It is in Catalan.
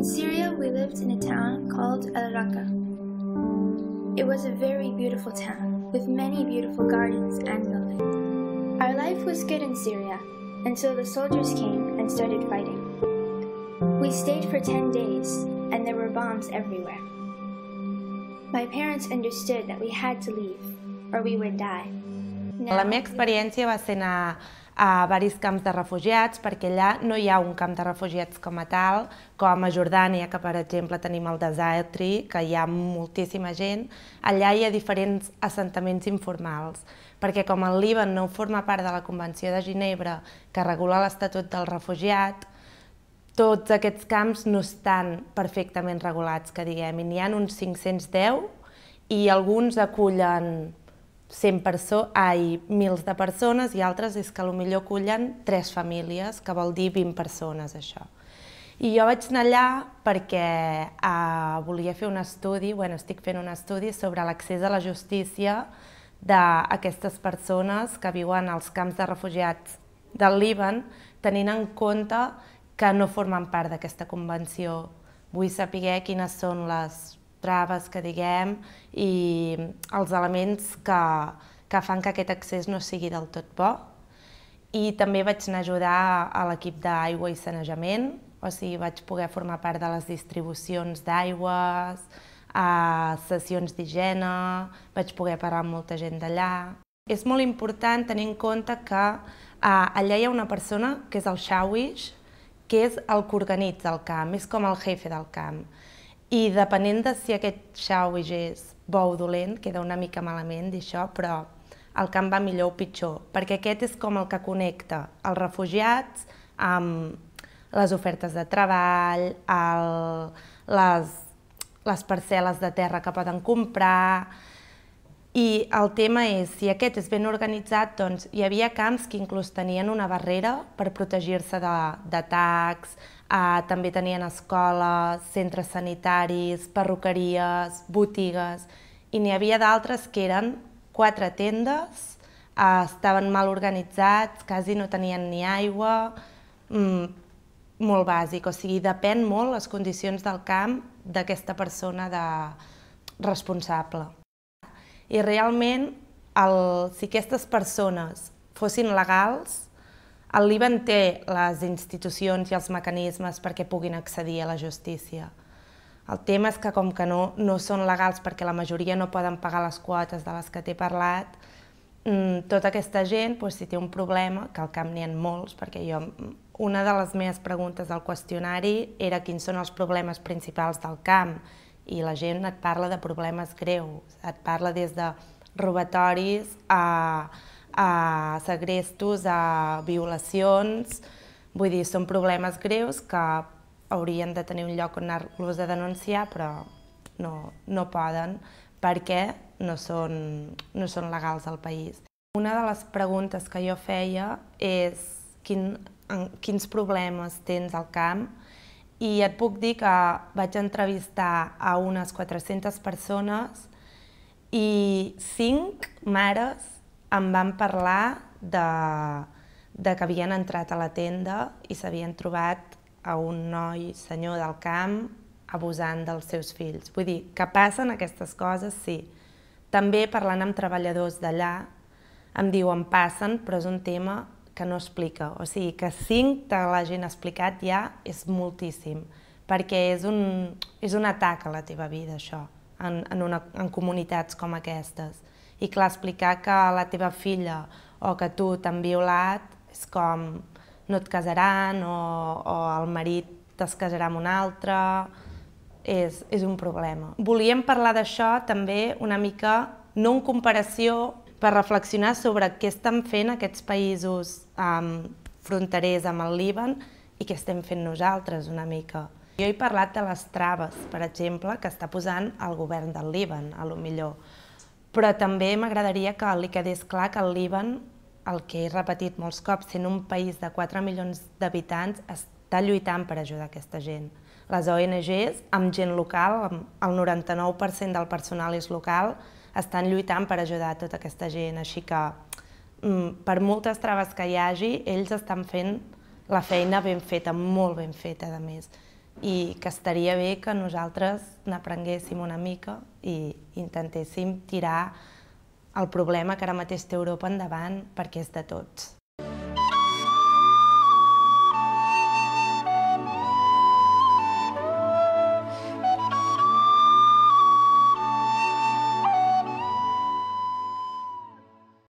In Syria, we lived in a town called Al Raqqa. It was a very beautiful town with many beautiful gardens and buildings. Our life was good in Syria until the soldiers came and started fighting. We stayed for 10 days and there were bombs everywhere. My parents understood that we had to leave or we would die. Now, La meva experiència va ser anar a diversos camps de refugiats, perquè allà no hi ha un camp de refugiats com a tal, com a Jordània, que per exemple tenim el Desaetri, que hi ha moltíssima gent, allà hi ha diferents assentaments informals, perquè com el Líban no forma part de la Convenció de Ginebra, que regula l'Estatut del Refugiat, tots aquests camps no estan perfectament regulats, que diguem, i n'hi ha uns 510 i alguns acullen 100 persones, ai, mils de persones i altres és que potser acullen tres famílies, que vol dir 20 persones, això. I jo vaig anar allà perquè eh, volia fer un estudi, bueno, estic fent un estudi sobre l'accés a la justícia d'aquestes persones que viuen als camps de refugiats del Líban, tenint en compte que no formen part d'aquesta convenció. Vull saber quines són les traves que diguem i els elements que, que fan que aquest accés no sigui del tot bo. I també vaig anar a ajudar a l'equip d'aigua i sanejament, o sigui, vaig poder formar part de les distribucions d'aigües, a sessions d'higiene, vaig poder parlar amb molta gent d'allà. És molt important tenir en compte que ah, allà hi ha una persona que és el shawish, que és el que organitza el camp, és com el jefe del camp. I depenent de si aquest i és bo o dolent, queda una mica malament d'això, però el camp va millor o pitjor, perquè aquest és com el que connecta els refugiats amb les ofertes de treball, el, les, les parcel·les de terra que poden comprar, i el tema és, si aquest és ben organitzat, doncs hi havia camps que inclús tenien una barrera per protegir-se d'atacs, eh, també tenien escoles, centres sanitaris, perruqueries, botigues, i n'hi havia d'altres que eren quatre tendes, eh, estaven mal organitzats, quasi no tenien ni aigua, mm, molt bàsic, o sigui, depèn molt les condicions del camp d'aquesta persona de... responsable. I realment, el, si aquestes persones fossin legals, el Líban té les institucions i els mecanismes perquè puguin accedir a la justícia. El tema és que com que no, no són legals perquè la majoria no poden pagar les quotes de les que t'he parlat, mm, tota aquesta gent, doncs, si té un problema, que al camp n'hi ha molts, perquè jo, una de les meves preguntes del qüestionari era quins són els problemes principals del camp, i la gent et parla de problemes greus, et parla des de robatoris a, a segrestos, a violacions, vull dir, són problemes greus que haurien de tenir un lloc on anar-los a denunciar, però no, no poden perquè no són, no són legals al país. Una de les preguntes que jo feia és quin, en, quins problemes tens al camp i et puc dir que vaig entrevistar a unes 400 persones i cinc mares em van parlar de, de que havien entrat a la tenda i s'havien trobat a un noi senyor del camp abusant dels seus fills. Vull dir, que passen aquestes coses, sí. També parlant amb treballadors d'allà, em diuen passen, però és un tema que no explica. O sigui, que cinc te l'hagin explicat ja és moltíssim, perquè és un, és un atac a la teva vida, això, en, en, una, en comunitats com aquestes. I clar, explicar que la teva filla o que tu t'han violat és com no et casaran o, o el marit es casarà amb un altre, és, és un problema. Volíem parlar d'això també una mica, no en comparació per reflexionar sobre què estan fent aquests països um, fronterers amb el Líban i què estem fent nosaltres una mica. Jo he parlat de les traves, per exemple, que està posant el govern del Líban, a lo millor. Però també m'agradaria que li quedés clar que el Líban, el que he repetit molts cops, sent un país de 4 milions d'habitants, està lluitant per ajudar aquesta gent. Les ONGs, amb gent local, amb el 99% del personal és local, estan lluitant per ajudar tota aquesta gent, així que mm, per moltes traves que hi hagi, ells estan fent la feina ben feta, molt ben feta, a més. I que estaria bé que nosaltres n'aprenguéssim una mica i intentéssim tirar el problema que ara mateix té Europa endavant perquè és de tots.